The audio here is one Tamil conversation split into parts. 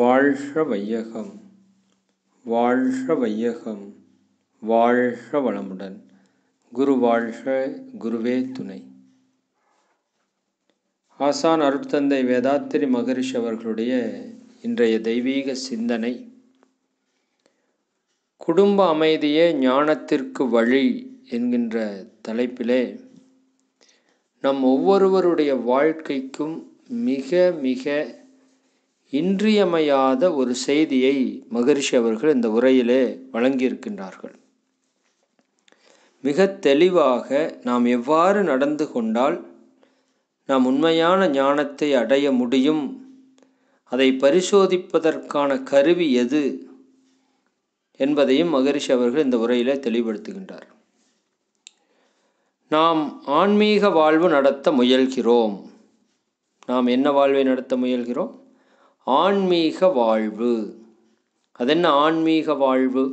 வாழ்க வையகம் வாழ்க வையகம் வாழ்க வளமுடன் குரு வாழ்க குருவே துணை ஆசான் அருட்தந்தை வேதாத்திரி மகரிஷ் அவர்களுடைய இன்றைய தெய்வீக சிந்தனை குடும்ப அமைதியே ஞானத்திற்கு வழி என்கின்ற தலைப்பிலே நம் ஒவ்வொருவருடைய வாழ்க்கைக்கும் மிக மிக இன்றியமையாத ஒரு செய்தியை மகரிஷி அவர்கள் இந்த உரையிலே வழங்கியிருக்கின்றார்கள் மிக தெளிவாக நாம் எவ்வாறு நடந்து கொண்டால் நாம் உண்மையான ஞானத்தை அடைய முடியும் அதை பரிசோதிப்பதற்கான கருவி எது என்பதையும் மகரிஷி அவர்கள் இந்த உரையில் தெளிவுபடுத்துகின்றார் நாம் ஆன்மீக வாழ்வு நடத்த முயல்கிறோம் நாம் என்ன வாழ்வை நடத்த முயல்கிறோம் ஆன்மீக வாழ்வு அதென்ன ஆன்மீக வாழ்வு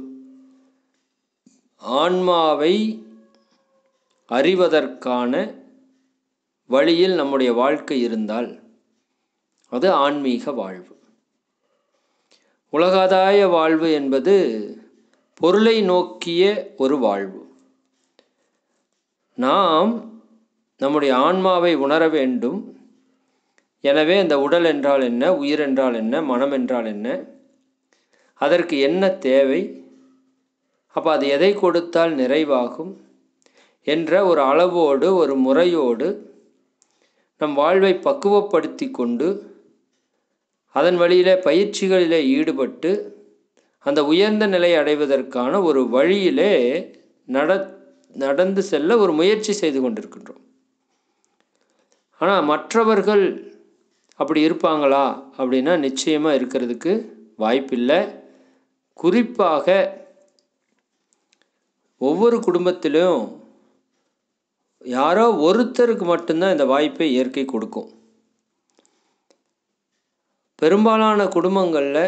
ஆன்மாவை அறிவதற்கான வழியில் நம்முடைய வாழ்க்கை இருந்தால் அது ஆன்மீக வாழ்வு உலகாதாய வாழ்வு என்பது பொருளை நோக்கிய ஒரு வாழ்வு நாம் நம்முடைய ஆன்மாவை உணர வேண்டும் எனவே அந்த உடல் என்றால் என்ன உயிர் என்றால் என்ன மனம் என்றால் என்ன அதற்கு என்ன தேவை அப்போ அது எதை கொடுத்தால் நிறைவாகும் என்ற ஒரு அளவோடு ஒரு முறையோடு நம் வாழ்வை பக்குவப்படுத்தி கொண்டு அதன் வழியிலே பயிற்சிகளிலே ஈடுபட்டு அந்த உயர்ந்த நிலை அடைவதற்கான ஒரு வழியிலே நட நடந்து செல்ல ஒரு முயற்சி செய்து கொண்டிருக்கின்றோம் ஆனால் மற்றவர்கள் அப்படி இருப்பாங்களா அப்படின்னா நிச்சயமாக இருக்கிறதுக்கு வாய்ப்பில்லை குறிப்பாக ஒவ்வொரு குடும்பத்திலும் யாரோ ஒருத்தருக்கு மட்டும்தான் இந்த வாய்ப்பை இயற்கை கொடுக்கும் பெரும்பாலான குடும்பங்களில்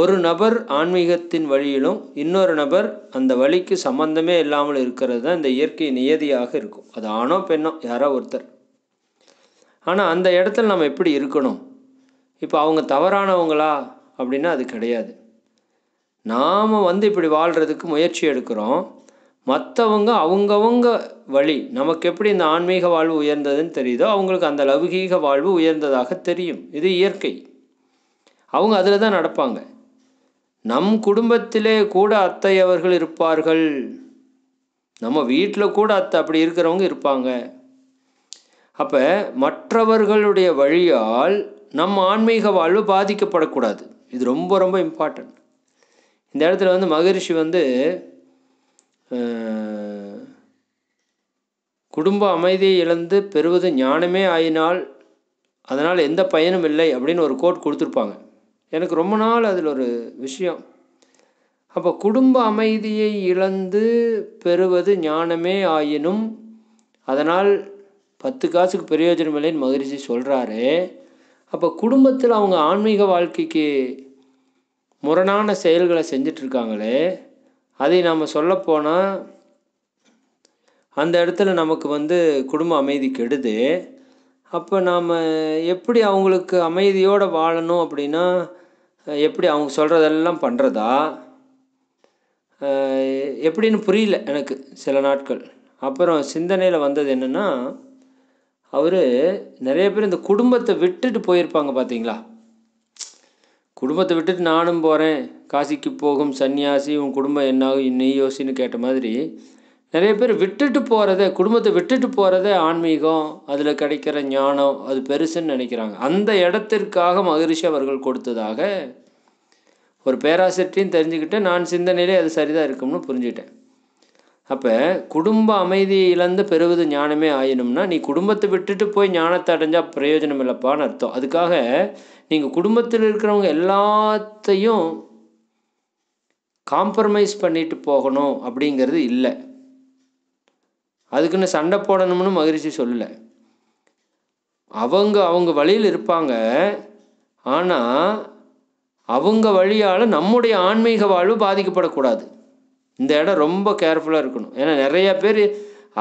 ஒரு நபர் ஆன்மீகத்தின் வழியிலும் இன்னொரு நபர் அந்த வழிக்கு சம்பந்தமே இல்லாமல் இருக்கிறது தான் இந்த இயற்கை நியதியாக இருக்கும் அது ஆணோ பெண்ணோ யாரோ ஒருத்தர் ஆனால் அந்த இடத்துல நம்ம எப்படி இருக்கணும் இப்போ அவங்க தவறானவங்களா அப்படின்னா அது கிடையாது நாம் வந்து இப்படி வாழ்கிறதுக்கு முயற்சி எடுக்கிறோம் மற்றவங்க அவங்கவுங்க வழி நமக்கு எப்படி இந்த ஆன்மீக வாழ்வு உயர்ந்ததுன்னு தெரியுதோ அவங்களுக்கு அந்த லௌகீக வாழ்வு உயர்ந்ததாக தெரியும் இது இயற்கை அவங்க அதில் தான் நடப்பாங்க நம் குடும்பத்திலே கூட அத்தை அவர்கள் இருப்பார்கள் நம்ம வீட்டில் கூட அத்தை அப்படி இருக்கிறவங்க இருப்பாங்க அப்போ மற்றவர்களுடைய வழியால் நம் ஆன்மீக வாழ்வு பாதிக்கப்படக்கூடாது இது ரொம்ப ரொம்ப இம்பார்ட்டண்ட் இந்த இடத்துல வந்து மகரிஷி வந்து குடும்ப அமைதியை இழந்து பெறுவது ஞானமே ஆயினால் அதனால் எந்த பயனும் இல்லை அப்படின்னு ஒரு கோட் கொடுத்துருப்பாங்க எனக்கு ரொம்ப நாள் அதில் ஒரு விஷயம் அப்போ குடும்ப அமைதியை இழந்து பெறுவது ஞானமே ஆயினும் அதனால் பத்து காசுக்கு பிரயோஜனம் இல்லைன்னு மகரிஷி சொல்கிறாரு அப்போ குடும்பத்தில் அவங்க ஆன்மீக வாழ்க்கைக்கு முரணான செயல்களை செஞ்சிட்ருக்காங்களே அதை நாம் சொல்லப்போனால் அந்த இடத்துல நமக்கு வந்து குடும்ப அமைதி கெடுது அப்போ நாம் எப்படி அவங்களுக்கு அமைதியோடு வாழணும் அப்படின்னா எப்படி அவங்க சொல்கிறதெல்லாம் பண்ணுறதா எப்படின்னு புரியல எனக்கு சில நாட்கள் அப்புறம் சிந்தனையில் வந்தது என்னென்னா அவர் நிறைய பேர் இந்த குடும்பத்தை விட்டுட்டு போயிருப்பாங்க பார்த்தீங்களா குடும்பத்தை விட்டுட்டு நானும் போகிறேன் காசிக்கு போகும் சன்னியாசி உன் குடும்பம் என்னாகும் இன்னும் யோசின்னு கேட்ட மாதிரி நிறைய பேர் விட்டுட்டு போகிறத குடும்பத்தை விட்டுட்டு போகிறத ஆன்மீகம் அதில் கிடைக்கிற ஞானம் அது பெருசுன்னு நினைக்கிறாங்க அந்த இடத்திற்காக மகரிஷி அவர்கள் கொடுத்ததாக ஒரு பேராசிரியத்தையும் தெரிஞ்சுக்கிட்டு நான் சிந்தனையிலே அது சரிதான் இருக்கும்னு புரிஞ்சுக்கிட்டேன் அப்போ குடும்ப அமைதியை இழந்து பெறுவது ஞானமே ஆயினும்னா நீ குடும்பத்தை விட்டுட்டு போய் ஞானத்தை அடைஞ்சால் பிரயோஜனம் இல்லைப்பான்னு அர்த்தம் அதுக்காக நீங்கள் குடும்பத்தில் இருக்கிறவங்க எல்லாத்தையும் காம்ப்ரமைஸ் பண்ணிட்டு போகணும் அப்படிங்கிறது இல்லை அதுக்குன்னு சண்டை போடணும்னு மகிழ்ச்சி சொல்லலை அவங்க அவங்க வழியில் இருப்பாங்க ஆனால் அவங்க வழியால் நம்முடைய ஆன்மீக வாழ்வு பாதிக்கப்படக்கூடாது இந்த இடம் ரொம்ப கேர்ஃபுல்லாக இருக்கணும் ஏன்னா நிறையா பேர்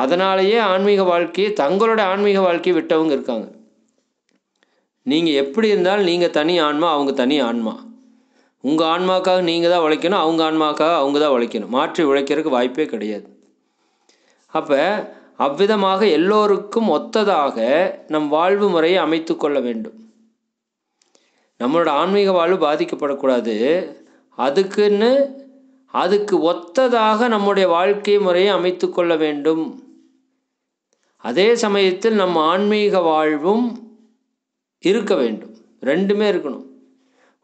அதனாலேயே ஆன்மீக வாழ்க்கையை தங்களோட ஆன்மீக வாழ்க்கையை விட்டவங்க இருக்காங்க நீங்கள் எப்படி இருந்தாலும் நீங்கள் தனி ஆன்மா அவங்க தனி ஆன்மா உங்கள் ஆன்மாக்காக நீங்கள் தான் உழைக்கணும் அவங்க ஆன்மாக்காக அவங்க தான் உழைக்கணும் மாற்றி உழைக்கிறதுக்கு வாய்ப்பே கிடையாது அப்போ அவ்விதமாக எல்லோருக்கும் ஒத்ததாக நம் வாழ்வு முறையை அமைத்து கொள்ள வேண்டும் நம்மளோட ஆன்மீக வாழ்வு பாதிக்கப்படக்கூடாது அதுக்குன்னு அதுக்கு ஒத்ததாக நம்முடைய வாழ்க்கை முறையை அமைத்து கொள்ள வேண்டும் அதே சமயத்தில் நம் ஆன்மீக வாழ்வும் இருக்க வேண்டும் ரெண்டுமே இருக்கணும்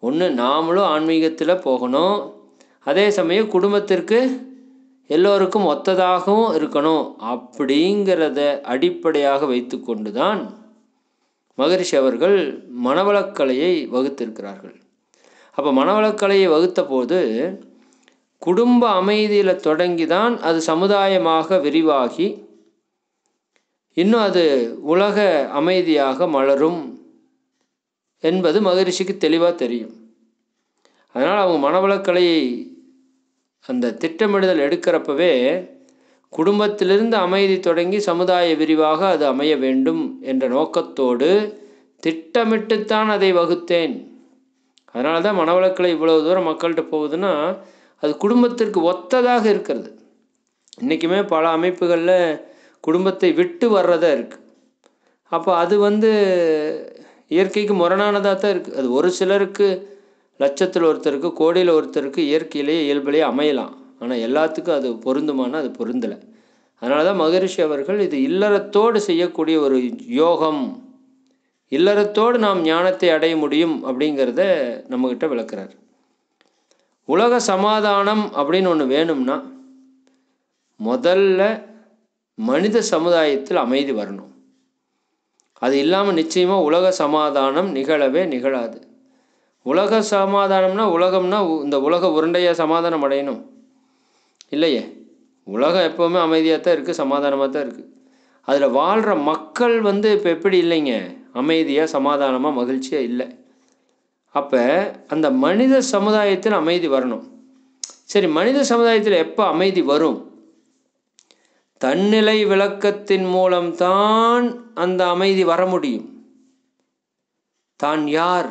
ஒன்று நாமளும் ஆன்மீகத்தில் போகணும் அதே சமயம் குடும்பத்திற்கு எல்லோருக்கும் ஒத்ததாகவும் இருக்கணும் அப்படிங்கிறத அடிப்படையாக வைத்து கொண்டு தான் மகரிஷி அவர்கள் மனவளக்கலையை வகுத்திருக்கிறார்கள் அப்போ மனவளக்கலையை வகுத்த போது குடும்ப அமைதியில் தொடங்கி தான் அது சமுதாயமாக விரிவாகி இன்னும் அது உலக அமைதியாக மலரும் என்பது மகரிஷிக்கு தெளிவாக தெரியும் அதனால் அவங்க மனவளக்கலையை அந்த திட்டமிடுதல் எடுக்கிறப்பவே குடும்பத்திலிருந்து அமைதி தொடங்கி சமுதாய விரிவாக அது அமைய வேண்டும் என்ற நோக்கத்தோடு திட்டமிட்டுத்தான் அதை வகுத்தேன் அதனால தான் மனவளக்கலை இவ்வளவு தூரம் மக்கள்கிட்ட போகுதுன்னா அது குடும்பத்திற்கு ஒத்ததாக இருக்கிறது இன்றைக்குமே பல அமைப்புகளில் குடும்பத்தை விட்டு வர்றதாக இருக்குது அப்போ அது வந்து இயற்கைக்கு முரணானதாக தான் இருக்குது அது ஒரு சிலருக்கு லட்சத்தில் ஒருத்தருக்கு கோடியில் ஒருத்தருக்கு இயற்கையிலேயே இயல்பிலேயே அமையலாம் ஆனால் எல்லாத்துக்கும் அது பொருந்துமானால் அது பொருந்தலை அதனால தான் மகரிஷி அவர்கள் இது இல்லறத்தோடு செய்யக்கூடிய ஒரு யோகம் இல்லறத்தோடு நாம் ஞானத்தை அடைய முடியும் அப்படிங்கிறத நம்மக்கிட்ட விளக்குறார் உலக சமாதானம் அப்படின்னு ஒன்று வேணும்னா முதல்ல மனித சமுதாயத்தில் அமைதி வரணும் அது இல்லாமல் நிச்சயமாக உலக சமாதானம் நிகழவே நிகழாது உலக சமாதானம்னா உலகம்னா இந்த உலக உருண்டையாக சமாதானம் அடையணும் இல்லையே உலகம் எப்போவுமே அமைதியாக தான் இருக்குது சமாதானமாக தான் இருக்குது அதில் வாழ்கிற மக்கள் வந்து இப்போ எப்படி இல்லைங்க அமைதியாக சமாதானமாக மகிழ்ச்சியாக இல்லை அப்போ அந்த மனித சமுதாயத்தில் அமைதி வரணும் சரி மனித சமுதாயத்தில் எப்போ அமைதி வரும் தன்னிலை விளக்கத்தின் மூலம்தான் அந்த அமைதி வர முடியும் தான் யார்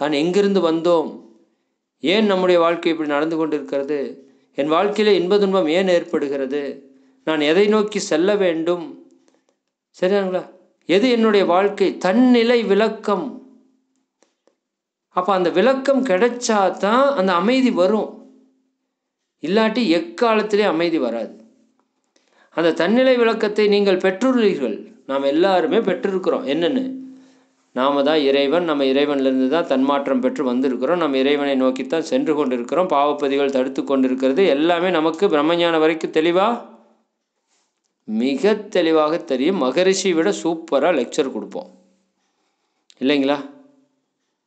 தான் எங்கிருந்து வந்தோம் ஏன் நம்முடைய வாழ்க்கை இப்படி நடந்து கொண்டிருக்கிறது என் வாழ்க்கையில் இன்ப துன்பம் ஏன் ஏற்படுகிறது நான் எதை நோக்கி செல்ல வேண்டும் சரியாங்களா எது என்னுடைய வாழ்க்கை தன்னிலை விளக்கம் அப்போ அந்த விளக்கம் கிடைச்சா தான் அந்த அமைதி வரும் இல்லாட்டி எக்காலத்திலே அமைதி வராது அந்த தன்னிலை விளக்கத்தை நீங்கள் பெற்றுள்ளீர்கள் நாம் எல்லாருமே பெற்றிருக்கிறோம் என்னென்னு நாம் தான் இறைவன் நம்ம இறைவன்லேருந்து தான் தன்மாற்றம் பெற்று வந்திருக்கிறோம் நம்ம இறைவனை நோக்கித்தான் சென்று கொண்டிருக்கிறோம் பாவப்பதிகள் தடுத்து கொண்டிருக்கிறது எல்லாமே நமக்கு பிரம்மஞான வரைக்கும் தெளிவாக மிக தெளிவாக தெரியும் மகரிஷி விட சூப்பராக லெக்சர் கொடுப்போம் இல்லைங்களா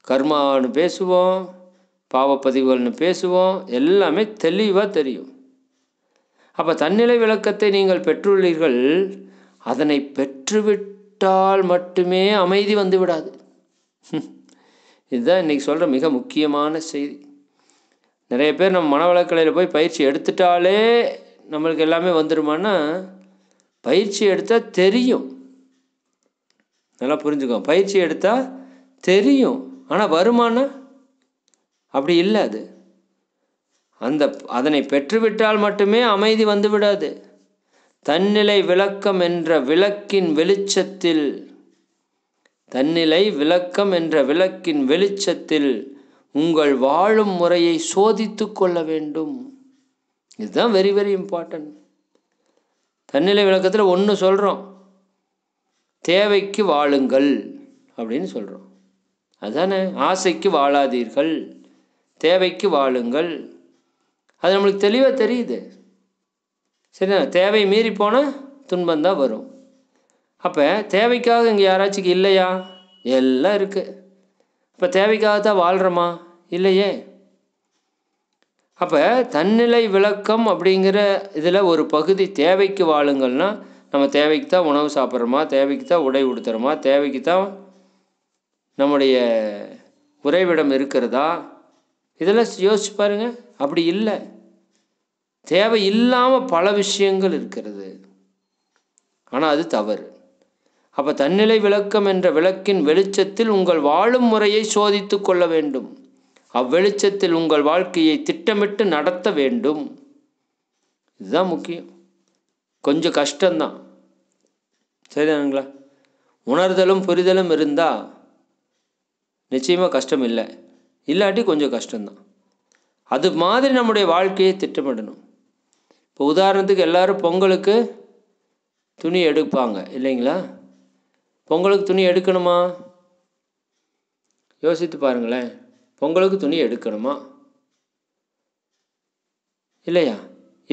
கர்மான்னு பேசுவோம் பாவப்பதிவுகள்னு பேசுவோம் எல்லாமே தெளிவாக தெரியும் அப்போ தன்னிலை விளக்கத்தை நீங்கள் பெற்றுள்ளீர்கள் அதனை பெற்றுவிட்டால் மட்டுமே அமைதி வந்து விடாது இதுதான் இன்றைக்கி சொல்கிற மிக முக்கியமான செய்தி நிறைய பேர் நம்ம மனவளக்கலையில் போய் பயிற்சி எடுத்துட்டாலே நம்மளுக்கு எல்லாமே வந்துடுமானா பயிற்சி எடுத்தால் தெரியும் நல்லா புரிஞ்சுக்கோ பயிற்சி எடுத்தால் தெரியும் ஆனால் வருமானம் அப்படி இல்லை அது அந்த அதனை பெற்றுவிட்டால் மட்டுமே அமைதி வந்துவிடாது தன்னிலை விளக்கம் என்ற விளக்கின் வெளிச்சத்தில் தன்னிலை விளக்கம் என்ற விளக்கின் வெளிச்சத்தில் உங்கள் வாழும் முறையை சோதித்து கொள்ள வேண்டும் இதுதான் வெரி வெரி இம்பார்ட்டன்ட் தன்னிலை விளக்கத்தில் ஒன்று சொல்கிறோம் தேவைக்கு வாழுங்கள் அப்படின்னு சொல்கிறோம் அதானே ஆசைக்கு வாழாதீர்கள் தேவைக்கு வாழுங்கள் அது நம்மளுக்கு தெளிவாக தெரியுது சரிண்ணா தேவை மீறி போனால் துன்பம் தான் வரும் அப்போ தேவைக்காக இங்கே யாராச்சும் இல்லையா எல்லாம் இருக்குது இப்போ தேவைக்காக தான் வாழ்கிறோமா இல்லையே அப்போ தன்னிலை விளக்கம் அப்படிங்கிற இதில் ஒரு பகுதி தேவைக்கு வாழுங்கள்னால் நம்ம தேவைக்கு தான் உணவு சாப்பிட்றோமா தேவைக்கு தான் உடை உடுத்துறோமா தேவைக்கு தான் நம்முடைய உறைவிடம் இருக்கிறதா இதெல்லாம் யோசிச்சு பாருங்கள் அப்படி இல்லை தேவை இல்லாமல் பல விஷயங்கள் இருக்கிறது ஆனால் அது தவறு அப்போ தன்னிலை விளக்கம் என்ற விளக்கின் வெளிச்சத்தில் உங்கள் வாழும் முறையை சோதித்து கொள்ள வேண்டும் அவ்வெளிச்சத்தில் உங்கள் வாழ்க்கையை திட்டமிட்டு நடத்த வேண்டும் இதுதான் முக்கியம் கொஞ்சம் கஷ்டம்தான் சரிதானுங்களா உணர்தலும் புரிதலும் இருந்தால் நிச்சயமாக கஷ்டம் இல்லை இல்லாட்டி கொஞ்சம் கஷ்டம்தான் அது மாதிரி நம்முடைய வாழ்க்கையை திட்டமிடணும் இப்போ உதாரணத்துக்கு எல்லோரும் பொங்கலுக்கு துணி எடுப்பாங்க இல்லைங்களா பொங்கலுக்கு துணி எடுக்கணுமா யோசித்து பாருங்களேன் பொங்கலுக்கு துணி எடுக்கணுமா இல்லையா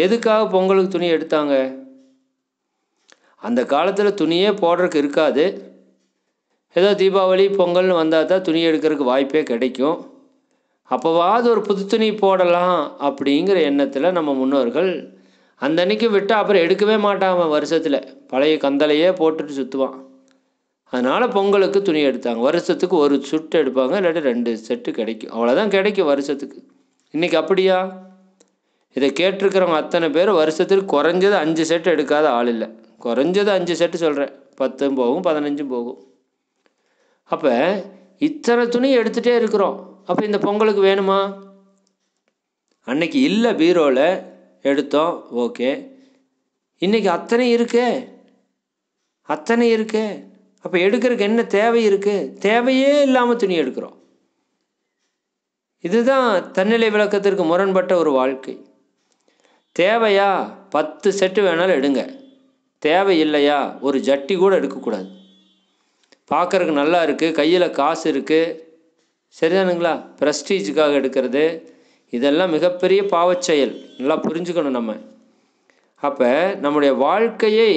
எதுக்காக பொங்கலுக்கு துணி எடுத்தாங்க அந்த காலத்தில் துணியே போடுறதுக்கு இருக்காது ஏதோ தீபாவளி பொங்கல்னு வந்தால் தான் துணி எடுக்கிறதுக்கு வாய்ப்பே கிடைக்கும் அப்போவாவது ஒரு புது துணி போடலாம் அப்படிங்கிற எண்ணத்தில் நம்ம முன்னோர்கள் அந்த அன்னைக்கு விட்டால் அப்புறம் எடுக்கவே மாட்டான் வருஷத்தில் பழைய கந்தலையே போட்டுட்டு சுற்றுவான் அதனால் பொங்கலுக்கு துணி எடுத்தாங்க வருஷத்துக்கு ஒரு சுட்டு எடுப்பாங்க இல்லாட்டி ரெண்டு செட்டு கிடைக்கும் அவ்வளோதான் கிடைக்கும் வருஷத்துக்கு இன்றைக்கி அப்படியா இதை கேட்டிருக்கிறவங்க அத்தனை பேர் வருஷத்துக்கு குறைஞ்சது அஞ்சு செட்டு எடுக்காத ஆள் இல்லை குறைஞ்சது அஞ்சு செட்டு சொல்கிறேன் பத்தும் போகும் பதினஞ்சும் போகும் அப்போ இத்தனை துணி எடுத்துகிட்டே இருக்கிறோம் அப்போ இந்த பொங்கலுக்கு வேணுமா அன்னைக்கு இல்லை பீரோவில் எடுத்தோம் ஓகே இன்றைக்கி அத்தனை இருக்கே அத்தனை இருக்கே அப்போ எடுக்கிறதுக்கு என்ன தேவை இருக்குது தேவையே இல்லாமல் துணி எடுக்கிறோம் இதுதான் தன்னிலை விளக்கத்திற்கு முரண்பட்ட ஒரு வாழ்க்கை தேவையா பத்து செட்டு வேணாலும் எடுங்க தேவை இல்லையா ஒரு ஜட்டி கூட எடுக்கக்கூடாது பார்க்குறக்கு நல்லா இருக்குது கையில் காசு இருக்குது சரிதானுங்களா ப்ரெஸ்டீஜுக்காக எடுக்கிறது இதெல்லாம் மிகப்பெரிய பாவச்செயல் நல்லா புரிஞ்சுக்கணும் நம்ம அப்போ நம்முடைய வாழ்க்கையை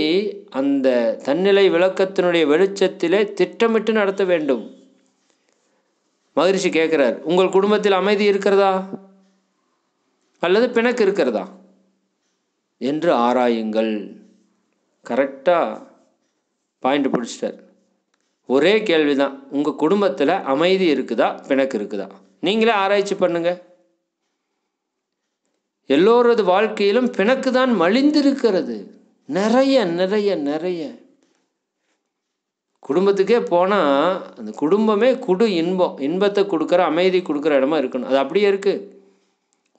அந்த தன்னிலை விளக்கத்தினுடைய வெளிச்சத்திலே திட்டமிட்டு நடத்த வேண்டும் மகிழ்ச்சி கேட்குறார் உங்கள் குடும்பத்தில் அமைதி இருக்கிறதா அல்லது பிணக்கு இருக்கிறதா என்று ஆராயுங்கள் கரெக்டாக பாயிண்ட் பிடிச்சிட்டார் ஒரே கேள்வி தான் உங்கள் குடும்பத்தில் அமைதி இருக்குதா பிணக்கு இருக்குதா நீங்களே ஆராய்ச்சி பண்ணுங்கள் எல்லோரது வாழ்க்கையிலும் பிணக்கு தான் மலிந்திருக்கிறது நிறைய நிறைய நிறைய குடும்பத்துக்கே போனால் அந்த குடும்பமே குடு இன்பம் இன்பத்தை கொடுக்குற அமைதி கொடுக்குற இடமா இருக்கணும் அது அப்படியே இருக்குது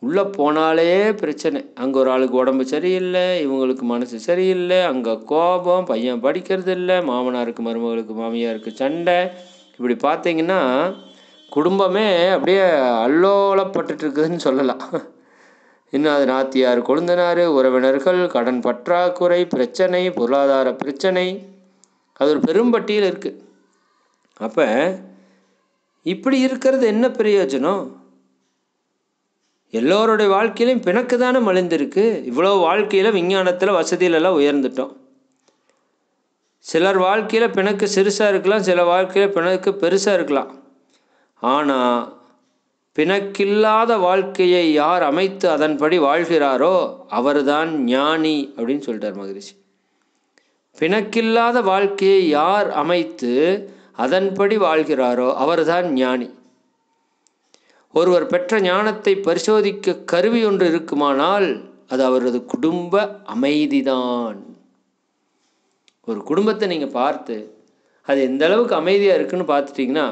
உள்ளே போனாலே பிரச்சனை அங்கே ஒரு ஆளுக்கு உடம்பு சரியில்லை இவங்களுக்கு மனசு சரியில்லை அங்கே கோபம் பையன் படிக்கிறது இல்லை மாமனாருக்கு மருமகளுக்கு மாமியாருக்கு சண்டை இப்படி பார்த்தீங்கன்னா குடும்பமே அப்படியே அல்லோலப்பட்டுருக்குதுன்னு சொல்லலாம் இன்னும் அது நாத்தியார் கொழுந்தனார் உறவினர்கள் கடன் பற்றாக்குறை பிரச்சனை பொருளாதார பிரச்சனை அது ஒரு பெரும்பட்டியில் இருக்குது அப்போ இப்படி இருக்கிறது என்ன பிரயோஜனம் எல்லோருடைய வாழ்க்கையிலையும் பிணக்கு தானே மலிந்திருக்கு இவ்வளோ வாழ்க்கையில் விஞ்ஞானத்தில் வசதியிலெல்லாம் உயர்ந்துட்டோம் சிலர் வாழ்க்கையில் பிணக்கு சிறுசாக இருக்கலாம் சில வாழ்க்கையில் பிணக்கு பெருசாக இருக்கலாம் ஆனால் பிணக்கில்லாத வாழ்க்கையை யார் அமைத்து அதன்படி வாழ்கிறாரோ அவர்தான் ஞானி அப்படின்னு சொல்லிட்டார் மகரிஷி பிணக்கில்லாத வாழ்க்கையை யார் அமைத்து அதன்படி வாழ்கிறாரோ அவர்தான் ஞானி ஒருவர் பெற்ற ஞானத்தை பரிசோதிக்க கருவி ஒன்று இருக்குமானால் அது அவரது குடும்ப அமைதிதான் ஒரு குடும்பத்தை நீங்கள் பார்த்து அது எந்த அளவுக்கு அமைதியாக இருக்குன்னு பார்த்துட்டிங்கன்னா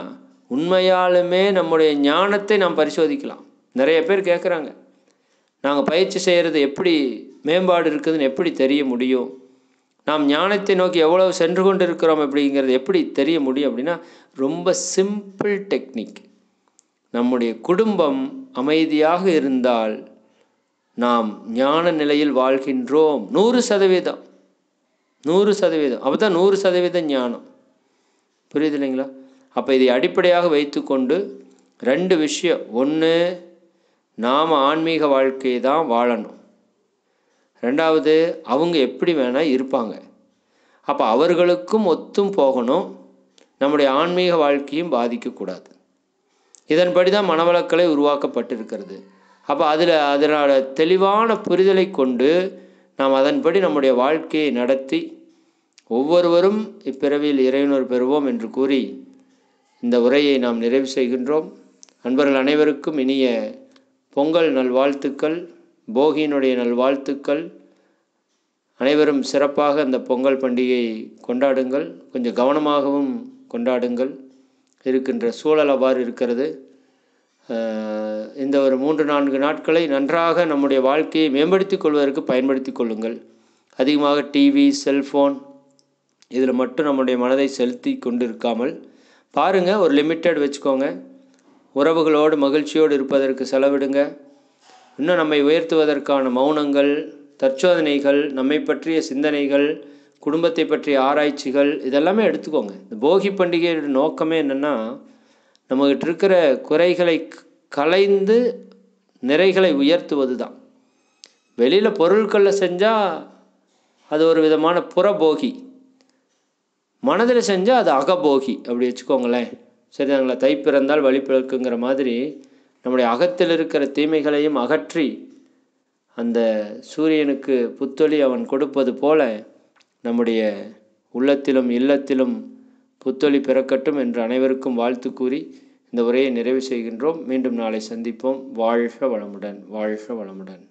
உண்மையாலுமே நம்முடைய ஞானத்தை நாம் பரிசோதிக்கலாம் நிறைய பேர் கேட்குறாங்க நாங்கள் பயிற்சி செய்கிறது எப்படி மேம்பாடு இருக்குதுன்னு எப்படி தெரிய முடியும் நாம் ஞானத்தை நோக்கி எவ்வளவு சென்று கொண்டு இருக்கிறோம் அப்படிங்கிறது எப்படி தெரிய முடியும் அப்படின்னா ரொம்ப சிம்பிள் டெக்னிக் நம்முடைய குடும்பம் அமைதியாக இருந்தால் நாம் ஞான நிலையில் வாழ்கின்றோம் நூறு சதவீதம் நூறு சதவீதம் அப்போ தான் நூறு சதவீதம் ஞானம் புரியுது இல்லைங்களா அப்போ இதை அடிப்படையாக வைத்துக்கொண்டு ரெண்டு விஷயம் ஒன்று நாம் ஆன்மீக வாழ்க்கையை தான் வாழணும் ரெண்டாவது அவங்க எப்படி வேணால் இருப்பாங்க அப்போ அவர்களுக்கும் ஒத்தும் போகணும் நம்முடைய ஆன்மீக வாழ்க்கையும் பாதிக்கக்கூடாது இதன்படி தான் மனவளக்கலை உருவாக்கப்பட்டிருக்கிறது அப்போ அதில் அதனோட தெளிவான புரிதலை கொண்டு நாம் அதன்படி நம்முடைய வாழ்க்கையை நடத்தி ஒவ்வொருவரும் இப்பிறவியில் இறைவனர் பெறுவோம் என்று கூறி இந்த உரையை நாம் நிறைவு செய்கின்றோம் அன்பர்கள் அனைவருக்கும் இனிய பொங்கல் நல்வாழ்த்துக்கள் போகியினுடைய நல்வாழ்த்துக்கள் அனைவரும் சிறப்பாக அந்த பொங்கல் பண்டிகையை கொண்டாடுங்கள் கொஞ்சம் கவனமாகவும் கொண்டாடுங்கள் இருக்கின்ற சூழல் அவ்வாறு இருக்கிறது இந்த ஒரு மூன்று நான்கு நாட்களை நன்றாக நம்முடைய வாழ்க்கையை மேம்படுத்தி கொள்வதற்கு பயன்படுத்தி கொள்ளுங்கள் அதிகமாக டிவி செல்ஃபோன் இதில் மட்டும் நம்முடைய மனதை செலுத்தி கொண்டு இருக்காமல் பாருங்கள் ஒரு லிமிட்டட் வச்சுக்கோங்க உறவுகளோடு மகிழ்ச்சியோடு இருப்பதற்கு செலவிடுங்க இன்னும் நம்மை உயர்த்துவதற்கான மௌனங்கள் தற்சோதனைகள் நம்மை பற்றிய சிந்தனைகள் குடும்பத்தை பற்றிய ஆராய்ச்சிகள் இதெல்லாமே எடுத்துக்கோங்க இந்த போகி பண்டிகையோட நோக்கமே என்னென்னா நம்மகிட்ட இருக்கிற குறைகளை கலைந்து நிறைகளை உயர்த்துவது தான் வெளியில் பொருட்களில் செஞ்சால் அது ஒரு விதமான புறபோகி மனதில் செஞ்சால் அது அகபோகி அப்படி வச்சுக்கோங்களேன் சரிதாங்களா தை தைப்பிறந்தால் வழிபிழக்குங்கிற மாதிரி நம்முடைய அகத்தில் இருக்கிற தீமைகளையும் அகற்றி அந்த சூரியனுக்கு புத்தொளி அவன் கொடுப்பது போல நம்முடைய உள்ளத்திலும் இல்லத்திலும் புத்தொளி பிறக்கட்டும் என்று அனைவருக்கும் வாழ்த்து கூறி இந்த உரையை நிறைவு செய்கின்றோம் மீண்டும் நாளை சந்திப்போம் வாழ்க வளமுடன் வாழ்க வளமுடன்